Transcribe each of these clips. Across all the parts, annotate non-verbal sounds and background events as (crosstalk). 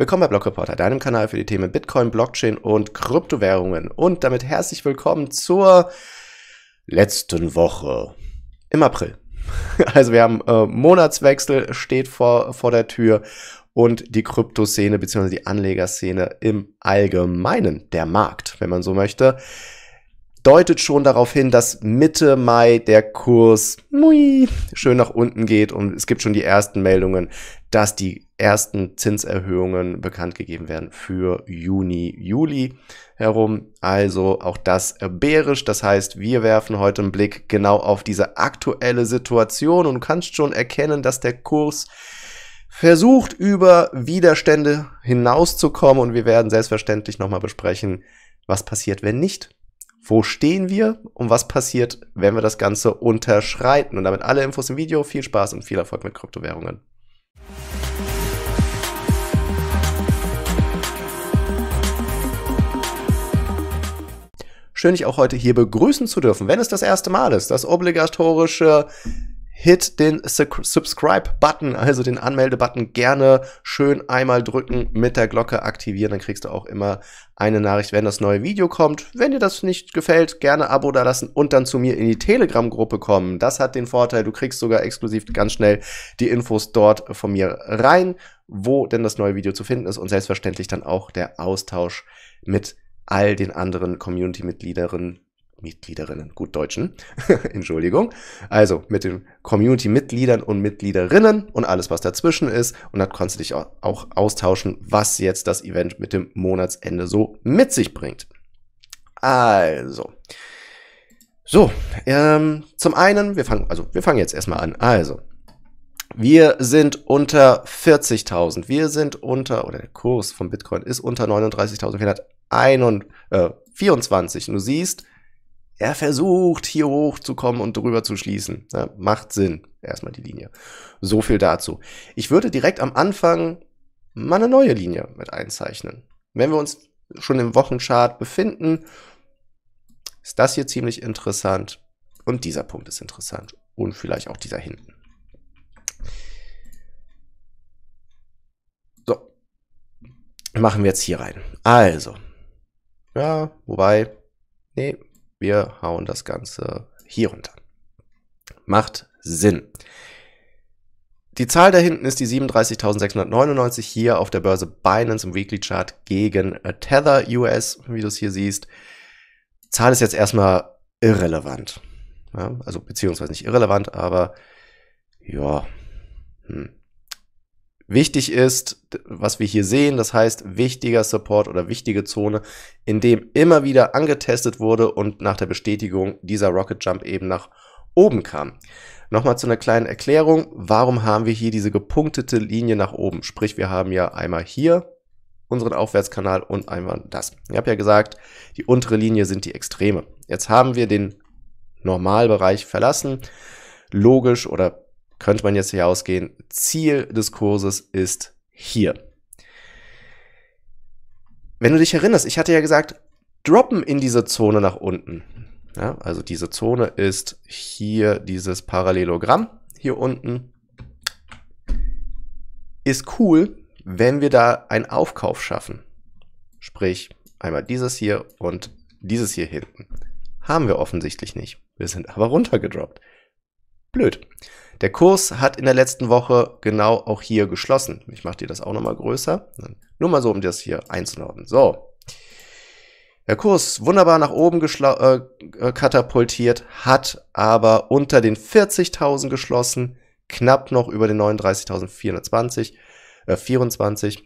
Willkommen bei Block Reporter, deinem Kanal für die Themen Bitcoin, Blockchain und Kryptowährungen. Und damit herzlich willkommen zur letzten Woche im April. (laughs) Also wir haben äh, Monatswechsel steht vor, vor der Tür und die Kryptoszene bzw. die Anlegerszene im Allgemeinen, der Markt, wenn man so möchte, deutet schon darauf hin, dass Mitte Mai der Kurs mui, schön nach unten geht und es gibt schon die ersten Meldungen, dass die ersten Zinserhöhungen bekannt gegeben werden für Juni, Juli herum. Also auch das bärisch. Das heißt, wir werfen heute einen Blick genau auf diese aktuelle Situation und du kannst schon erkennen, dass der Kurs versucht, über Widerstände hinauszukommen und wir werden selbstverständlich nochmal besprechen, was passiert, wenn nicht wo stehen wir und was passiert, wenn wir das Ganze unterschreiten. Und damit alle Infos im Video. Viel Spaß und viel Erfolg mit Kryptowährungen. Schön, dich auch heute hier begrüßen zu dürfen, wenn es das erste Mal ist. Das obligatorische hit den Subscribe-Button, also den Anmelde-Button gerne schön einmal drücken, mit der Glocke aktivieren, dann kriegst du auch immer eine Nachricht, wenn das neue Video kommt. Wenn dir das nicht gefällt, gerne Abo da lassen und dann zu mir in die Telegram-Gruppe kommen. Das hat den Vorteil, du kriegst sogar exklusiv ganz schnell die Infos dort von mir rein, wo denn das neue Video zu finden ist und selbstverständlich dann auch der Austausch mit all den anderen Community-Mitgliederinnen Mitgliederinnen, gut Deutschen, (laughs) Entschuldigung. Also mit den Community-Mitgliedern und Mitgliederinnen und alles, was dazwischen ist. Und dann kannst du dich auch austauschen, was jetzt das Event mit dem Monatsende so mit sich bringt. Also. So, ähm, zum einen, wir fangen, also wir fangen jetzt erstmal an. Also, wir sind unter 40.000. Wir sind unter, oder der Kurs von Bitcoin ist unter 39.424. Äh, Und du siehst, er versucht, hier hochzukommen und drüber zu schließen. Ja, macht Sinn. Erstmal die Linie. So viel dazu. Ich würde direkt am Anfang mal eine neue Linie mit einzeichnen. Wenn wir uns schon im Wochenchart befinden, ist das hier ziemlich interessant. Und dieser Punkt ist interessant. Und vielleicht auch dieser hinten. So. Machen wir jetzt hier rein. Also. Ja, wobei. Nee, wir hauen das Ganze hier runter. Macht Sinn. Die Zahl da hinten ist die 37.699 hier auf der Börse Binance im Weekly Chart gegen Tether US, wie du es hier siehst. Die Zahl ist jetzt erstmal irrelevant. Ja, also beziehungsweise nicht irrelevant, aber ja. Hm. Wichtig ist, was wir hier sehen, das heißt wichtiger Support oder wichtige Zone, in dem immer wieder angetestet wurde und nach der Bestätigung dieser Rocket Jump eben nach oben kam. Nochmal zu einer kleinen Erklärung, warum haben wir hier diese gepunktete Linie nach oben? Sprich, wir haben ja einmal hier unseren Aufwärtskanal und einmal das. Ich habe ja gesagt, die untere Linie sind die Extreme. Jetzt haben wir den Normalbereich verlassen. Logisch oder könnte man jetzt hier ausgehen, Ziel des Kurses ist hier. Wenn du dich erinnerst, ich hatte ja gesagt, droppen in diese Zone nach unten. Ja, also diese Zone ist hier dieses Parallelogramm hier unten. Ist cool, wenn wir da einen Aufkauf schaffen. Sprich, einmal dieses hier und dieses hier hinten. Haben wir offensichtlich nicht. Wir sind aber runtergedroppt. Blöd. Der Kurs hat in der letzten Woche genau auch hier geschlossen. Ich mache dir das auch nochmal größer. Nur mal so, um das hier einzuordnen. So. Der Kurs wunderbar nach oben äh, äh, katapultiert, hat aber unter den 40.000 geschlossen, knapp noch über den 39.420, äh, 24.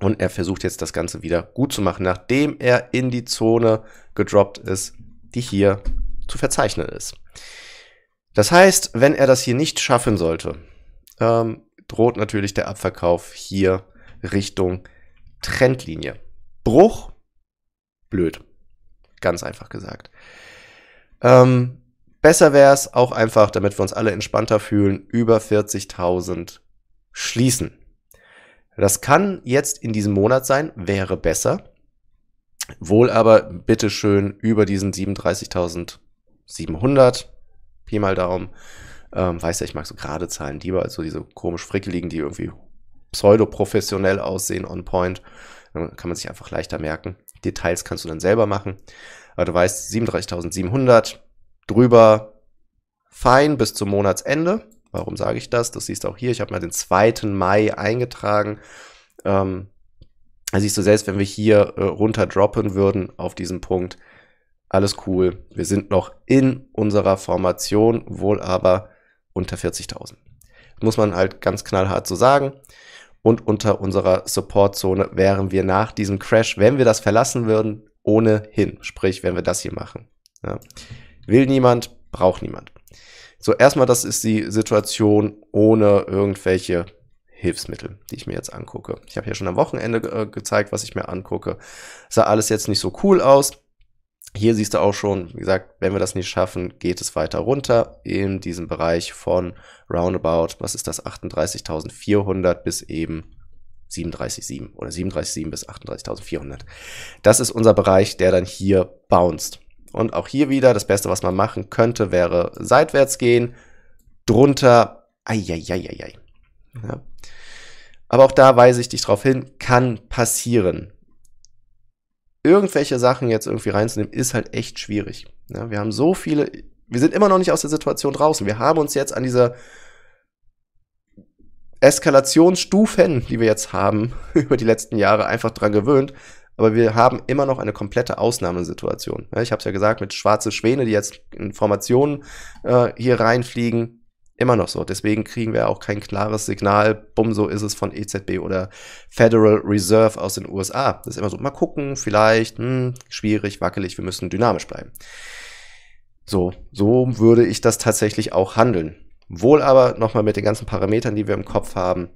Und er versucht jetzt das Ganze wieder gut zu machen, nachdem er in die Zone gedroppt ist, die hier zu verzeichnen ist. Das heißt, wenn er das hier nicht schaffen sollte, ähm, droht natürlich der Abverkauf hier Richtung Trendlinie. Bruch, blöd. Ganz einfach gesagt. Ähm, besser wäre es auch einfach, damit wir uns alle entspannter fühlen, über 40.000 schließen. Das kann jetzt in diesem Monat sein, wäre besser. Wohl aber bitteschön über diesen 37.700 Pi mal Daumen. Ähm, weißt ja, ich mag so gerade Zahlen lieber als so diese komisch frickeligen, die irgendwie pseudoprofessionell aussehen, on point. Dann kann man sich einfach leichter merken. Details kannst du dann selber machen. Aber du weißt, 37.700 drüber fein bis zum Monatsende. Warum sage ich das? Das siehst du auch hier. Ich habe mal den 2. Mai eingetragen. Ähm, da siehst du selbst, wenn wir hier äh, droppen würden auf diesen Punkt, alles cool. Wir sind noch in unserer Formation, wohl aber unter 40.000. Muss man halt ganz knallhart so sagen. Und unter unserer Supportzone wären wir nach diesem Crash, wenn wir das verlassen würden, ohnehin. Sprich, wenn wir das hier machen. Ja. Will niemand, braucht niemand. So, erstmal, das ist die Situation ohne irgendwelche Hilfsmittel, die ich mir jetzt angucke. Ich habe ja schon am Wochenende äh, gezeigt, was ich mir angucke. Sah alles jetzt nicht so cool aus. Hier siehst du auch schon, wie gesagt, wenn wir das nicht schaffen, geht es weiter runter in diesem Bereich von roundabout, was ist das, 38.400 bis eben 37,7 oder 37,7 bis 38.400. Das ist unser Bereich, der dann hier bounced. Und auch hier wieder, das Beste, was man machen könnte, wäre seitwärts gehen, drunter, eieieiei. Ja. Aber auch da weise ich dich darauf hin, kann passieren irgendwelche Sachen jetzt irgendwie reinzunehmen, ist halt echt schwierig. Ja, wir haben so viele, wir sind immer noch nicht aus der Situation draußen. Wir haben uns jetzt an dieser Eskalationsstufen, die wir jetzt haben, (laughs) über die letzten Jahre einfach dran gewöhnt. Aber wir haben immer noch eine komplette Ausnahmesituation. Ja, ich habe es ja gesagt, mit schwarze Schwäne, die jetzt in Formationen äh, hier reinfliegen. Immer noch so. Deswegen kriegen wir auch kein klares Signal, bumm, so ist es von EZB oder Federal Reserve aus den USA. Das ist immer so, mal gucken, vielleicht, hm, schwierig, wackelig, wir müssen dynamisch bleiben. So, so würde ich das tatsächlich auch handeln. Wohl aber nochmal mit den ganzen Parametern, die wir im Kopf haben.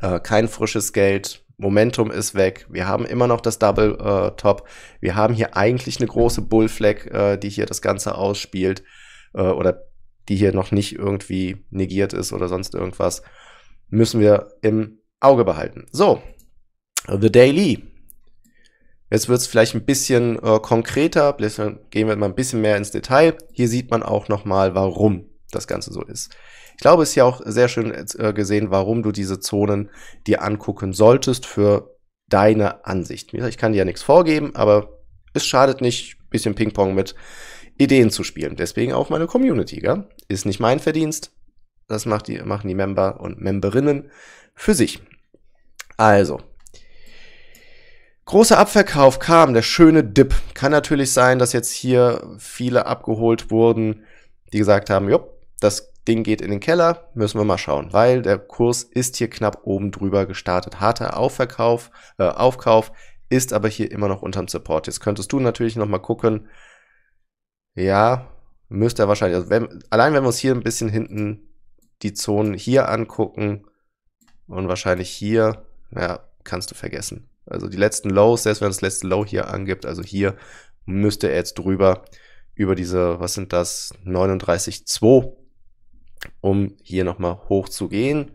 Äh, kein frisches Geld, Momentum ist weg, wir haben immer noch das Double äh, Top, wir haben hier eigentlich eine große Bullflag, äh, die hier das Ganze ausspielt äh, oder die hier noch nicht irgendwie negiert ist oder sonst irgendwas, müssen wir im Auge behalten. So, The Daily. Jetzt wird es vielleicht ein bisschen äh, konkreter, gehen wir mal ein bisschen mehr ins Detail. Hier sieht man auch nochmal, warum das Ganze so ist. Ich glaube, es ist ja auch sehr schön äh, gesehen, warum du diese Zonen dir angucken solltest für deine Ansicht. Ich kann dir ja nichts vorgeben, aber es schadet nicht, bisschen Ping-Pong mit Ideen zu spielen. Deswegen auch meine Community, gell? Ist nicht mein Verdienst. Das macht die, machen die Member und Memberinnen für sich. Also. Großer Abverkauf kam, der schöne Dip. Kann natürlich sein, dass jetzt hier viele abgeholt wurden, die gesagt haben, jopp, das Ding geht in den Keller, müssen wir mal schauen, weil der Kurs ist hier knapp oben drüber gestartet. Harter Aufverkauf, äh, Aufkauf ist aber hier immer noch unterm Support. Jetzt könntest du natürlich nochmal gucken, ja, müsste er wahrscheinlich. Also wenn, allein wenn wir uns hier ein bisschen hinten die Zonen hier angucken und wahrscheinlich hier, ja, kannst du vergessen. Also die letzten Lows, selbst wenn das letzte Low hier angibt, also hier müsste er jetzt drüber über diese, was sind das, 39,2, um hier nochmal hoch zu gehen.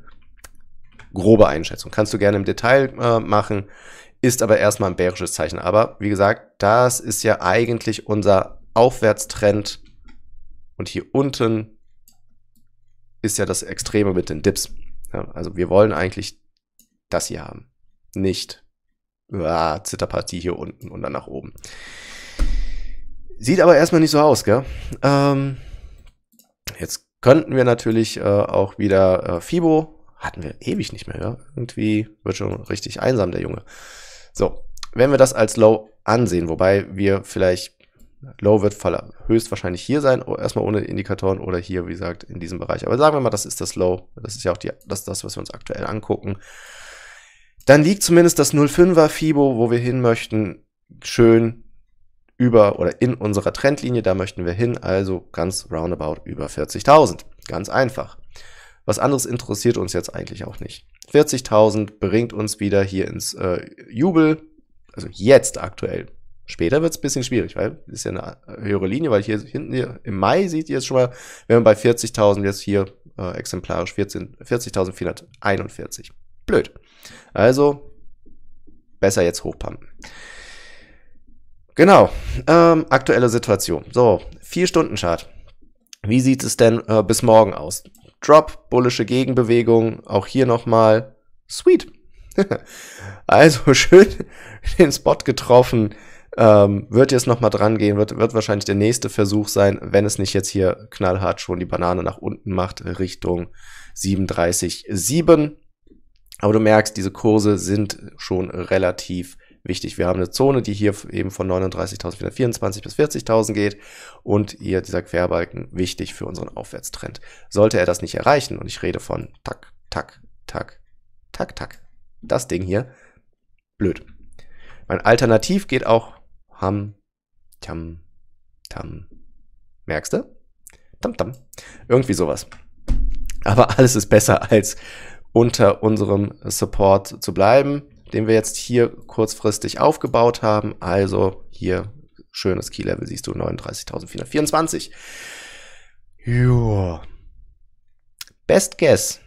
Grobe Einschätzung. Kannst du gerne im Detail äh, machen, ist aber erstmal ein bärisches Zeichen. Aber wie gesagt, das ist ja eigentlich unser Aufwärtstrend. Und hier unten ist ja das Extreme mit den Dips. Ja, also wir wollen eigentlich das hier haben. Nicht uah, Zitterpartie hier unten und dann nach oben. Sieht aber erstmal nicht so aus, gell? Ähm, jetzt könnten wir natürlich äh, auch wieder äh, Fibo. Hatten wir ewig nicht mehr, ja? Irgendwie wird schon richtig einsam, der Junge. So, wenn wir das als Low ansehen, wobei wir vielleicht Low wird höchstwahrscheinlich hier sein, erstmal ohne Indikatoren oder hier, wie gesagt, in diesem Bereich. Aber sagen wir mal, das ist das Low. Das ist ja auch die, das, das was wir uns aktuell angucken. Dann liegt zumindest das 0,5er FIBO, wo wir hin möchten, schön über oder in unserer Trendlinie. Da möchten wir hin, also ganz roundabout über 40.000. Ganz einfach. Was anderes interessiert uns jetzt eigentlich auch nicht. 40.000 bringt uns wieder hier ins äh, Jubel, also jetzt aktuell Später wird es ein bisschen schwierig, weil das ist ja eine höhere Linie, weil hier hinten hier im Mai seht ihr es schon mal, wir haben bei 40.000 jetzt hier äh, exemplarisch 40.441. Blöd. Also besser jetzt hochpumpen. Genau, ähm, aktuelle Situation. So, 4-Stunden-Chart. Wie sieht es denn äh, bis morgen aus? Drop, bullische Gegenbewegung, auch hier nochmal. Sweet. (laughs) also schön den Spot getroffen. Ähm, wird jetzt nochmal dran gehen, wird, wird wahrscheinlich der nächste Versuch sein, wenn es nicht jetzt hier knallhart schon die Banane nach unten macht, Richtung 37,7. Aber du merkst, diese Kurse sind schon relativ wichtig. Wir haben eine Zone, die hier eben von 39.424 bis 40.000 geht und hier dieser Querbalken wichtig für unseren Aufwärtstrend. Sollte er das nicht erreichen, und ich rede von tak, tak, tak, tak, tak, das Ding hier, blöd. Mein Alternativ geht auch ham, tam, tam. Merkst du? Tam, tam. Irgendwie sowas. Aber (laughs) alles ist besser als unter unserem Support zu bleiben, den wir jetzt hier kurzfristig aufgebaut haben. Also hier schönes Key-Level siehst du 39.424. Joa. Best Guess.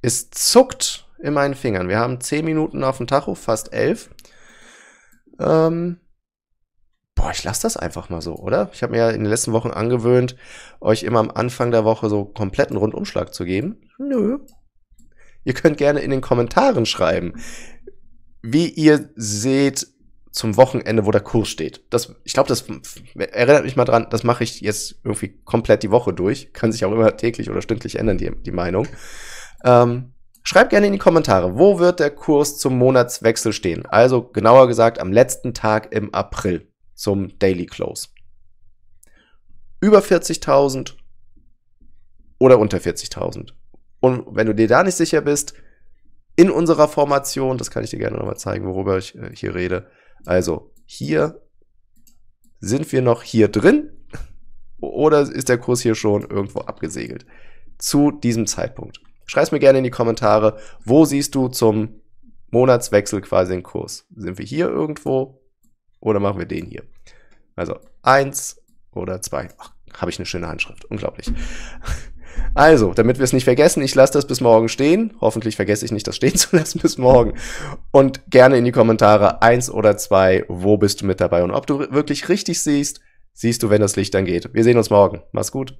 Es zuckt in meinen Fingern. Wir haben 10 Minuten auf dem Tacho, fast 11. Ähm, boah, ich lasse das einfach mal so, oder? Ich habe mir ja in den letzten Wochen angewöhnt, euch immer am Anfang der Woche so kompletten Rundumschlag zu geben. Nö. Ihr könnt gerne in den Kommentaren schreiben, wie ihr seht zum Wochenende, wo der Kurs steht. Das, ich glaube, das erinnert mich mal dran, das mache ich jetzt irgendwie komplett die Woche durch. Kann sich auch immer täglich oder stündlich ändern, die, die Meinung. Ähm, Schreibt gerne in die Kommentare, wo wird der Kurs zum Monatswechsel stehen? Also genauer gesagt am letzten Tag im April zum Daily Close. Über 40.000 oder unter 40.000. Und wenn du dir da nicht sicher bist, in unserer Formation, das kann ich dir gerne nochmal zeigen, worüber ich äh, hier rede. Also hier sind wir noch hier drin (laughs) oder ist der Kurs hier schon irgendwo abgesegelt? Zu diesem Zeitpunkt. Schreib es mir gerne in die Kommentare, wo siehst du zum Monatswechsel quasi den Kurs? Sind wir hier irgendwo oder machen wir den hier? Also 1 oder 2. Habe ich eine schöne Handschrift. Unglaublich. (laughs) Also, damit wir es nicht vergessen, ich lasse das bis morgen stehen. Hoffentlich vergesse ich nicht, das stehen (laughs) zu lassen bis morgen. Und gerne in die Kommentare 1 oder 2, wo bist du mit dabei und ob du wirklich richtig siehst, siehst du, wenn das Licht dann geht. Wir sehen uns morgen. Mach's gut.